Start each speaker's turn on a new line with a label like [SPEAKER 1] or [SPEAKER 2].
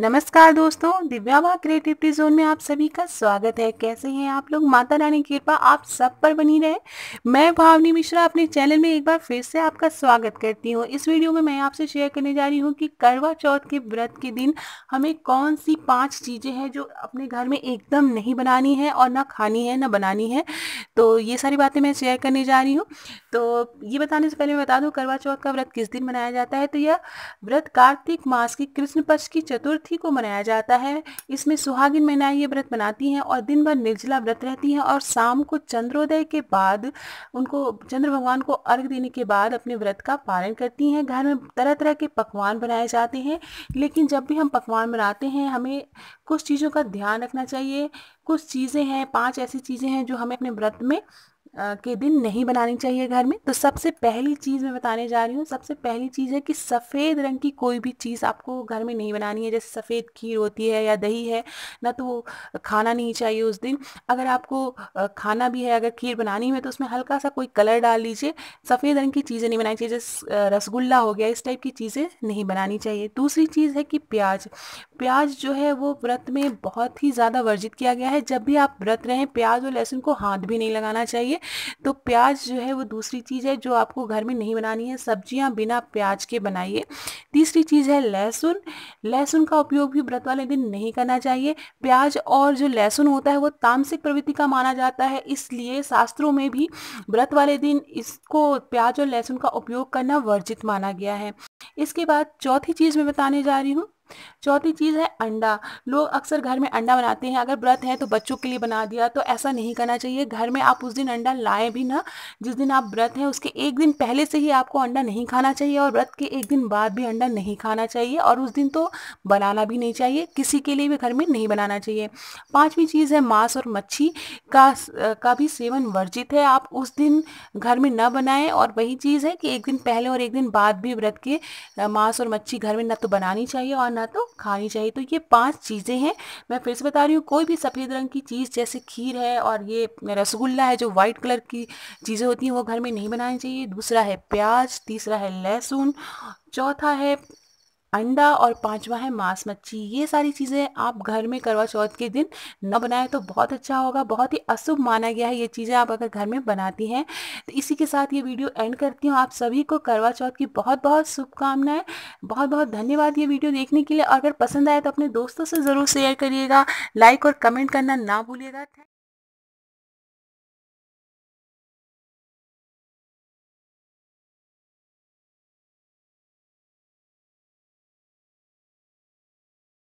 [SPEAKER 1] नमस्कार दोस्तों दिव्या भा क्रिएटिविटी जोन में आप सभी का स्वागत है कैसे हैं आप लोग माता रानी की कृपा आप सब पर बनी रहे मैं भावनी मिश्रा अपने चैनल में एक बार फिर से आपका स्वागत करती हूँ इस वीडियो में मैं आपसे शेयर करने जा रही हूँ कि करवा चौथ के व्रत के दिन हमें कौन सी पांच चीज़ें हैं जो अपने घर में एकदम नहीं बनानी है और ना खानी है ना बनानी है तो ये सारी बातें मैं शेयर करने जा रही हूँ तो ये बताने से पहले मैं बता दूँ करवा चौथ का व्रत किस दिन मनाया जाता है तो यह व्रत कार्तिक मास की कृष्ण पक्ष की चतुर्थ साथी को मनाया जाता है इसमें सुहागिन महिलाएं ये व्रत मनाती हैं और दिन भर निर्जला व्रत रहती हैं और शाम को चंद्रोदय के बाद उनको चंद्र भगवान को अर्घ देने के बाद अपने व्रत का पालन करती हैं घर में तरह तरह के पकवान बनाए जाते हैं लेकिन जब भी हम पकवान बनाते हैं हमें कुछ चीज़ों का ध्यान रखना चाहिए कुछ चीज़ें हैं पांच ऐसी चीज़ें हैं जो हमें अपने व्रत में के दिन नहीं बनानी चाहिए घर में तो सबसे पहली चीज़ मैं बताने जा रही हूँ सबसे पहली चीज़ है कि सफ़ेद रंग की कोई भी चीज़ आपको घर में नहीं बनानी है जैसे सफ़ेद खीर होती है या दही है ना तो वो खाना नहीं चाहिए उस दिन अगर आपको खाना भी है अगर खीर बनानी है तो उसमें हल्का सा कोई कलर डाल लीजिए सफ़ेद रंग की चीज़ें नहीं बनानी चाहिए जैसे रसगुल्ला हो गया इस टाइप की चीज़ें नहीं बनानी चाहिए दूसरी चीज़ है कि प्याज प्याज जो है वो व्रत में बहुत ही ज़्यादा वर्जित किया गया है जब भी आप व्रत रहें प्याज और लहसुन को हाथ भी नहीं लगाना चाहिए है तो प्याज जो है वो दूसरी चीज़ है जो आपको घर में नहीं बनानी है सब्जियाँ बिना प्याज के बनाइए तीसरी चीज़ है लहसुन लहसुन का उपयोग भी व्रत वाले दिन नहीं करना चाहिए प्याज और जो लहसुन होता है वो तामसिक प्रवृत्ति का माना जाता है इसलिए शास्त्रों में भी व्रत वाले दिन इसको प्याज और लहसुन का उपयोग करना वर्जित माना गया है इसके बाद चौथी चीज़ मैं बताने जा रही हूँ चौथी चीज़ है अंडा लोग अक्सर घर में अंडा बनाते हैं अगर व्रत है तो बच्चों के लिए बना दिया तो ऐसा नहीं करना चाहिए घर में आप उस दिन अंडा लाए भी ना जिस दिन आप व्रत हैं उसके एक दिन पहले से ही आपको अंडा नहीं खाना चाहिए और व्रत के एक दिन बाद भी अंडा नहीं खाना चाहिए और उस दिन तो बनाना भी नहीं चाहिए किसी के लिए भी घर में नहीं बनाना चाहिए पाँचवीं चीज़ है मांस और मच्छी का का भी सेवन वर्जित है आप उस दिन घर में न बनाएं और वही चीज़ है कि एक दिन पहले और एक दिन बाद भी व्रत के मांस और मच्छी घर में न तो बनानी चाहिए और ना तो खानी चाहिए तो ये पांच चीज़ें हैं मैं फिर से बता रही हूँ कोई भी सफ़ेद रंग की चीज़ जैसे खीर है और ये रसगुल्ला है जो वाइट कलर की चीज़ें होती हैं वो घर में नहीं बनानी चाहिए दूसरा है प्याज तीसरा है लहसुन चौथा है अंडा और पांचवा है मांस मच्छी ये सारी चीज़ें आप घर में करवा चौथ के दिन न बनाएं तो बहुत अच्छा होगा बहुत ही अशुभ माना गया है ये चीज़ें आप अगर घर में बनाती हैं तो इसी के साथ ये वीडियो एंड करती हूँ आप सभी को करवा चौथ की बहुत बहुत शुभकामनाएं बहुत बहुत धन्यवाद ये वीडियो देखने के लिए और अगर पसंद आए तो अपने दोस्तों से ज़रूर शेयर करिएगा लाइक और कमेंट करना ना भूलिएगा